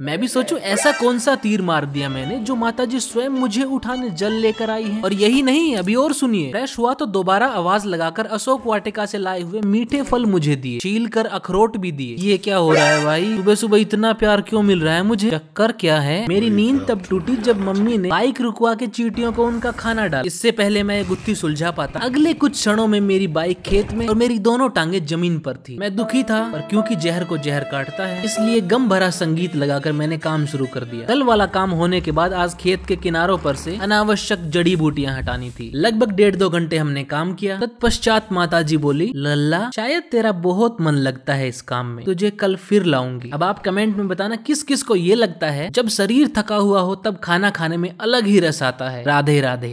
मैं भी सोचूं ऐसा कौन सा तीर मार दिया मैंने जो माता जी स्वयं मुझे उठाने जल लेकर आई है और यही नहीं अभी और सुनिए फ्रेश हुआ तो दोबारा आवाज लगाकर अशोक वाटिका से लाए हुए मीठे फल मुझे दिए छील कर अखरोट भी दिए ये क्या हो रहा है भाई सुबह सुबह इतना प्यार क्यों मिल रहा है मुझे चक्कर क्या है मेरी नींद तो। तब टूटी जब मम्मी ने बाइक रुकवा के चीटियों को उनका खाना डाला इससे पहले मैं गुत्थी सुलझा पाता अगले कुछ क्षणों में मेरी बाइक खेत में और मेरी दोनों टांगे जमीन पर थी मैं दुखी था पर क्योंकि जहर को जहर काटता है इसलिए गम भरा संगीत लगा लगाकर मैंने काम शुरू कर दिया कल वाला काम होने के बाद आज खेत के किनारों पर से अनावश्यक जड़ी बूटियां हटानी थी लगभग डेढ़ दो घंटे हमने काम किया तत्पश्चात माता बोली लल्ला शायद तेरा बहुत मन लगता है इस काम में तुझे कल फिर लाऊंगी अब आप कमेंट में बताना किस किस को ये लगता है जब शरीर थका हुआ हो तब खाना खाने में अलग ही रस आता है राधे राधे